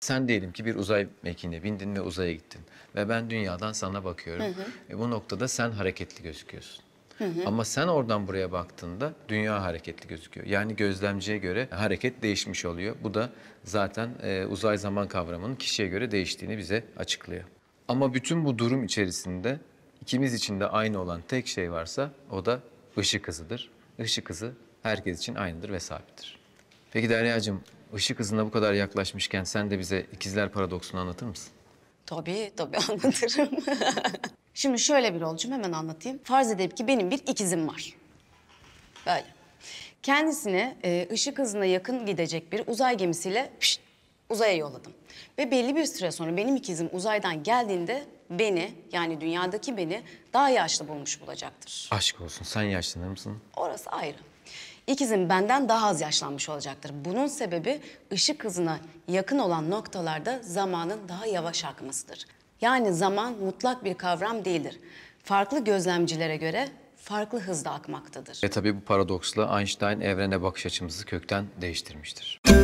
Sen diyelim ki bir uzay mekiğine bindin ve uzaya gittin ve ben dünyadan sana bakıyorum. Hı hı. E bu noktada sen hareketli gözüküyorsun. Hı hı. Ama sen oradan buraya baktığında dünya hareketli gözüküyor. Yani gözlemciye göre hareket değişmiş oluyor. Bu da zaten e, uzay zaman kavramının kişiye göre değiştiğini bize açıklıyor. Ama bütün bu durum içerisinde ikimiz için de aynı olan tek şey varsa o da ışık hızıdır. Işık hızı herkes için aynıdır ve sabittir. Peki Derya'cığım Işık hızına bu kadar yaklaşmışken sen de bize ikizler paradoksunu anlatır mısın? Tabii, tabii anlatırım. Şimdi şöyle bir olcum hemen anlatayım. Farz edelim ki benim bir ikizim var. Böyle. Kendisini e, ışık hızına yakın gidecek bir uzay gemisiyle pişt, uzaya yolladım. Ve belli bir süre sonra benim ikizim uzaydan geldiğinde beni yani dünyadaki beni daha yaşlı bulmuş bulacaktır. Aşk olsun sen yaşlanır mısın? Orası ayrı. İkizim benden daha az yaşlanmış olacaktır. Bunun sebebi ışık hızına yakın olan noktalarda zamanın daha yavaş akmasıdır. Yani zaman mutlak bir kavram değildir. Farklı gözlemcilere göre farklı hızda akmaktadır. Ve tabii bu paradoksla Einstein evrene bakış açımızı kökten değiştirmiştir.